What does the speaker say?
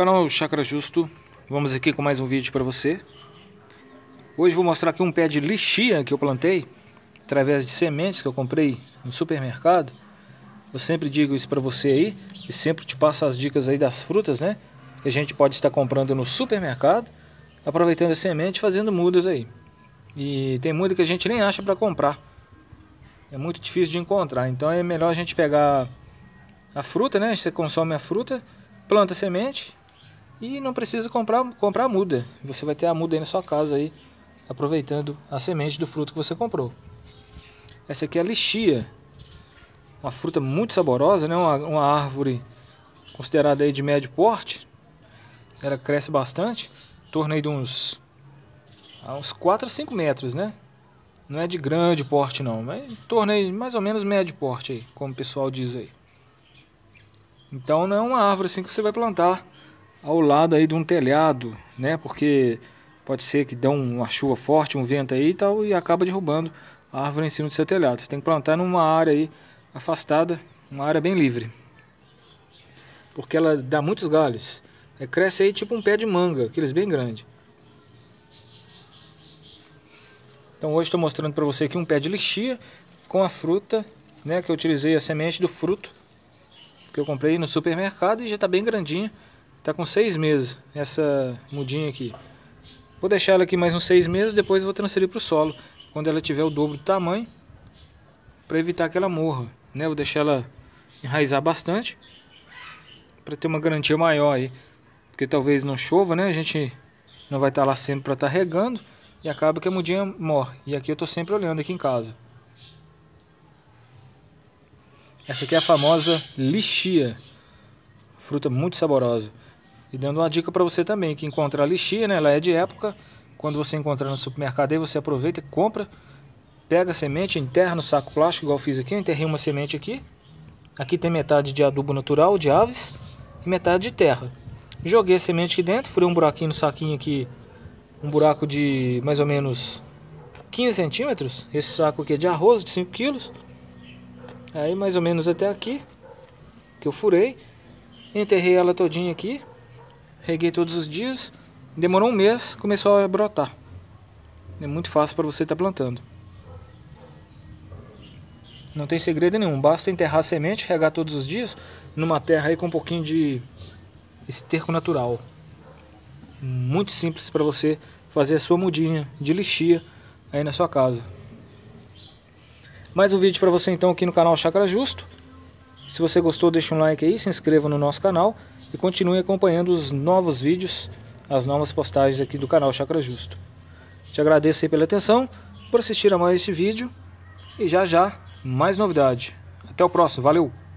Canal Chakra Justo, vamos aqui com mais um vídeo para você. Hoje vou mostrar aqui um pé de lixia que eu plantei, através de sementes que eu comprei no supermercado. Eu sempre digo isso para você aí, e sempre te passo as dicas aí das frutas, né? Que a gente pode estar comprando no supermercado, aproveitando a semente fazendo mudas aí. E tem muda que a gente nem acha para comprar. É muito difícil de encontrar, então é melhor a gente pegar a fruta, né? Você consome a fruta, planta a semente, e não precisa comprar, comprar muda. Você vai ter a muda aí na sua casa aí, aproveitando a semente do fruto que você comprou. Essa aqui é a lixia. Uma fruta muito saborosa, né? Uma, uma árvore considerada aí de médio porte. Ela cresce bastante, torna aí de uns, uns 4 a 5 metros, né? Não é de grande porte não, mas torna aí mais ou menos médio porte aí, como o pessoal diz aí. Então não é uma árvore assim que você vai plantar ao lado aí de um telhado, né? Porque pode ser que dê uma chuva forte, um vento aí e tal, e acaba derrubando a árvore em cima do seu telhado. Você tem que plantar numa área aí afastada, uma área bem livre. Porque ela dá muitos galhos. É, cresce aí tipo um pé de manga, aqueles bem grande. Então hoje estou mostrando para você aqui um pé de lixia com a fruta, né? Que eu utilizei a semente do fruto que eu comprei no supermercado e já está bem grandinha. Tá com seis meses essa mudinha aqui. Vou deixar ela aqui mais uns seis meses, depois vou transferir para o solo. Quando ela tiver o dobro do tamanho, para evitar que ela morra. Né? Vou deixar ela enraizar bastante, para ter uma garantia maior aí. Porque talvez não chova, né? A gente não vai estar tá lá sempre para estar tá regando. E acaba que a mudinha morre. E aqui eu estou sempre olhando aqui em casa. Essa aqui é a famosa lixia fruta muito saborosa. E dando uma dica para você também, que encontrar a lixia, né, ela é de época, quando você encontrar no supermercado, aí você aproveita e compra, pega a semente, enterra no saco plástico, igual eu fiz aqui, eu enterrei uma semente aqui, aqui tem metade de adubo natural, de aves, e metade de terra. Joguei a semente aqui dentro, furei um buraquinho no saquinho aqui, um buraco de mais ou menos 15 centímetros, esse saco aqui é de arroz, de 5 quilos, aí mais ou menos até aqui, que eu furei, Enterrei ela todinha aqui. Reguei todos os dias. Demorou um mês, começou a brotar. É muito fácil para você estar tá plantando. Não tem segredo nenhum, basta enterrar a semente, regar todos os dias numa terra aí com um pouquinho de esterco natural. Muito simples para você fazer a sua mudinha de lixia aí na sua casa. Mais um vídeo para você então aqui no canal Chakra Justo. Se você gostou, deixe um like aí, se inscreva no nosso canal e continue acompanhando os novos vídeos, as novas postagens aqui do canal Chakra Justo. Te agradeço aí pela atenção, por assistir a mais este vídeo e já já mais novidade. Até o próximo, valeu!